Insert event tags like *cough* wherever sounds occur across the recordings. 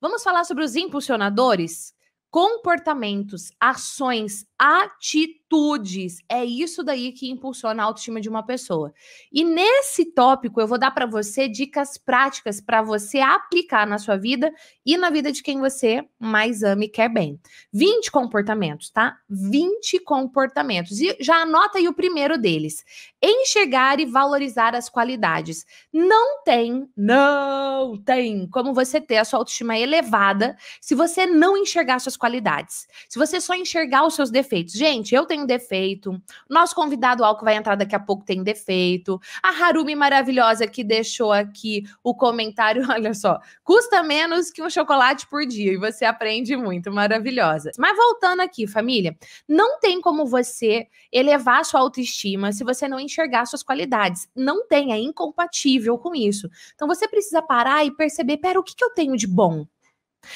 Vamos falar sobre os impulsionadores? Comportamentos, ações, atitudes atitudes. É isso daí que impulsiona a autoestima de uma pessoa. E nesse tópico eu vou dar para você dicas práticas para você aplicar na sua vida e na vida de quem você mais ama e quer bem. 20 comportamentos, tá? 20 comportamentos. E já anota aí o primeiro deles. Enxergar e valorizar as qualidades. Não tem, não tem como você ter a sua autoestima elevada se você não enxergar suas qualidades. Se você só enxergar os seus defeitos. Gente, eu tenho tem defeito. Nosso convidado Al, que vai entrar daqui a pouco, tem defeito. A Harumi maravilhosa que deixou aqui o comentário, *laughs* olha só, custa menos que um chocolate por dia e você aprende muito, maravilhosa. Mas voltando aqui, família, não tem como você elevar sua autoestima se você não enxergar suas qualidades. Não tem, é incompatível com isso. Então você precisa parar e perceber, pera, o que, que eu tenho de bom?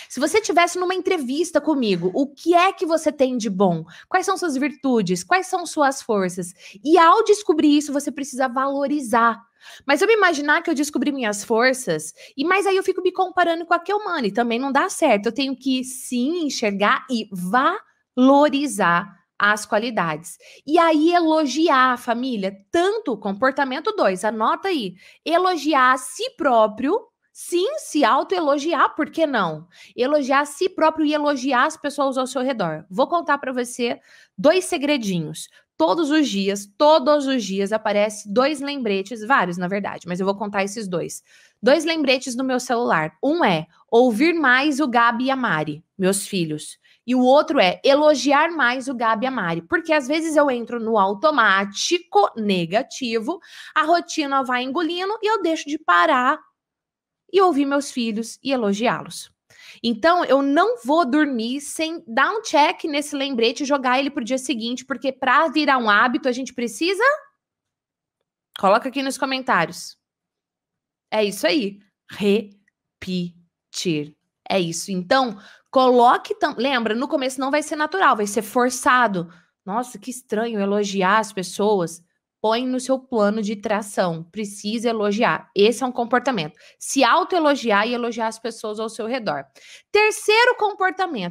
Se você tivesse numa entrevista comigo, o que é que você tem de bom? Quais são suas virtudes? Quais são suas forças? E ao descobrir isso, você precisa valorizar. Mas eu me imaginar que eu descobri minhas forças, e mas aí eu fico me comparando com a e também não dá certo. Eu tenho que sim enxergar e valorizar as qualidades. E aí elogiar a família, tanto o comportamento 2, anota aí, elogiar a si próprio Sim, se autoelogiar, por que não? Elogiar a si próprio e elogiar as pessoas ao seu redor. Vou contar para você dois segredinhos. Todos os dias, todos os dias aparece dois lembretes, vários na verdade, mas eu vou contar esses dois. Dois lembretes no meu celular. Um é ouvir mais o Gabi e a Mari, meus filhos. E o outro é elogiar mais o Gabi e a Mari. Porque às vezes eu entro no automático negativo, a rotina vai engolindo e eu deixo de parar e ouvir meus filhos e elogiá-los. Então, eu não vou dormir sem dar um check nesse lembrete e jogar ele para o dia seguinte, porque para virar um hábito a gente precisa. Coloca aqui nos comentários. É isso aí. Repetir. É isso. Então, coloque. Tam... Lembra, no começo não vai ser natural, vai ser forçado. Nossa, que estranho elogiar as pessoas põe no seu plano de tração, precisa elogiar. Esse é um comportamento. Se autoelogiar e elogiar as pessoas ao seu redor. Terceiro comportamento,